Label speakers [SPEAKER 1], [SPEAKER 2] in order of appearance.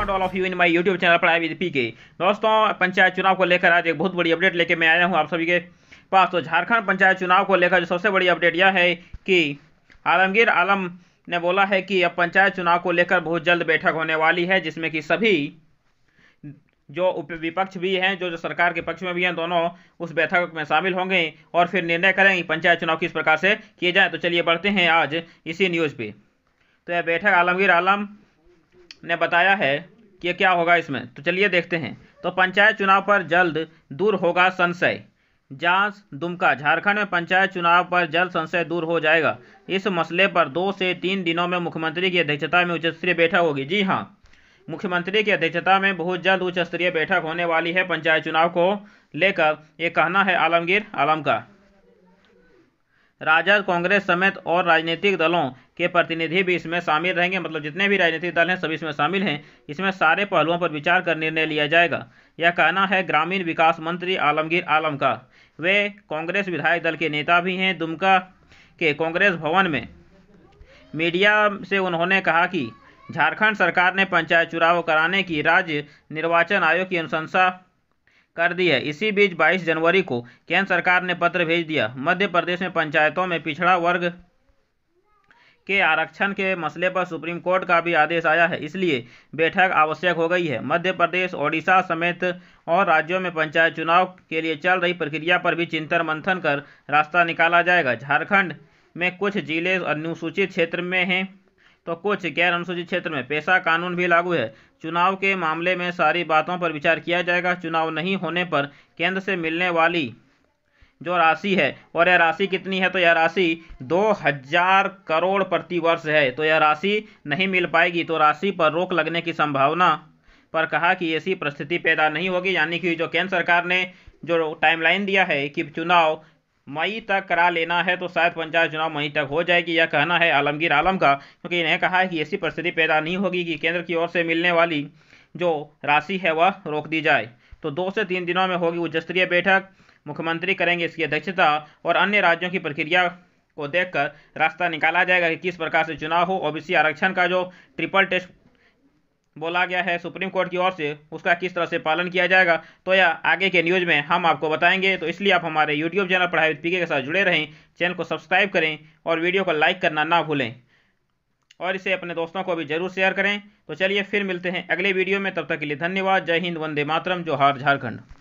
[SPEAKER 1] welcome to all of you in my YouTube channel पर I with P के दोस्तों पंचायत चुनाव को लेकर आज एक बहुत बड़ी अपडेट लेके मैं आया हूँ आप सभी के पास तो झारखंड पंचायत चुनाव को लेकर जो सबसे बड़ी अपडेट यह है कि आलमगीर आलम ने बोला है कि अब पंचायत चुनाव को लेकर बहुत जल्द बैठक होने वाली है जिसमें कि सभी जो विपक्ष भी हैं जो जो सरकार के पक्ष में भी हैं दोनों उस बैठक में शामिल होंगे और फिर निर्णय करेंगे पंचायत चुनाव किस प्रकार से किए जाए तो चलिए बढ़ते हैं आज इसी न्यूज़ पे तो यह बैठक आलमगीर आलम ने बताया है कि क्या होगा इसमें तो चलिए देखते हैं तो पंचायत चुनाव पर जल्द दूर होगा संशय जांच दुमका झारखंड में पंचायत चुनाव पर जल्द संशय दूर हो जाएगा इस मसले पर दो से तीन दिनों में मुख्यमंत्री की अध्यक्षता में उच्च स्तरीय बैठक होगी जी हाँ मुख्यमंत्री की अध्यक्षता में बहुत जल्द उच्च स्तरीय बैठक होने वाली है पंचायत चुनाव को लेकर ये कहना है आलमगीर आलम का राजद कांग्रेस समेत और राजनीतिक दलों के प्रतिनिधि भी इसमें शामिल रहेंगे मतलब जितने भी राजनीतिक दल हैं सभी इसमें शामिल हैं इसमें सारे पहलुओं पर विचार कर निर्णय लिया जाएगा यह कहना है ग्रामीण विकास मंत्री आलमगीर आलम का वे कांग्रेस विधायक दल के नेता भी हैं दुमका के कांग्रेस भवन में मीडिया से उन्होंने कहा कि झारखंड सरकार ने पंचायत चुनाव कराने की राज्य निर्वाचन आयोग की अनुशंसा कर दी है इसी बीच 22 जनवरी को केंद्र सरकार ने पत्र भेज दिया मध्य प्रदेश में पंचायतों में पिछड़ा वर्ग के आरक्षण के मसले पर सुप्रीम कोर्ट का भी आदेश आया है इसलिए बैठक आवश्यक हो गई है मध्य प्रदेश ओडिशा समेत और राज्यों में पंचायत चुनाव के लिए चल रही प्रक्रिया पर भी चिंतन मंथन कर रास्ता निकाला जाएगा झारखंड में कुछ जिले अनुसूचित क्षेत्र में हैं तो कुछ गैर अनुसूचित क्षेत्र में पेशा कानून भी लागू है चुनाव के मामले में सारी बातों पर विचार किया जाएगा चुनाव नहीं होने पर केंद्र से मिलने वाली जो राशि है और यह राशि कितनी है तो यह राशि दो हजार करोड़ प्रति वर्ष है तो यह राशि नहीं मिल पाएगी तो राशि पर रोक लगने की संभावना पर कहा कि ऐसी परिस्थिति पैदा नहीं होगी यानी कि जो केंद्र सरकार ने जो टाइमलाइन दिया है कि चुनाव मई तक करा लेना है तो शायद पंचायत चुनाव मई तक हो जाएगी यह कहना है आलमगीर आलम का क्योंकि इन्हें कहा है कि ऐसी परिस्थिति पैदा नहीं होगी कि केंद्र की ओर से मिलने वाली जो राशि है वह रोक दी जाए तो दो से तीन दिनों में होगी उच्च स्तरीय बैठक मुख्यमंत्री करेंगे इसकी अध्यक्षता और अन्य राज्यों की प्रक्रिया को देखकर रास्ता निकाला जाएगा कि किस प्रकार से चुनाव हो ओबीसी आरक्षण का जो ट्रिपल टेस्ट बोला गया है सुप्रीम कोर्ट की ओर से उसका किस तरह से पालन किया जाएगा तो या आगे के न्यूज में हम आपको बताएंगे तो इसलिए आप हमारे यूट्यूब चैनल पढ़ाई पीके के साथ जुड़े रहें चैनल को सब्सक्राइब करें और वीडियो को लाइक करना ना भूलें और इसे अपने दोस्तों को भी जरूर शेयर करें तो चलिए फिर मिलते हैं अगले वीडियो में तब तक के लिए धन्यवाद जय हिंद वंदे मातरम जोहार झारखंड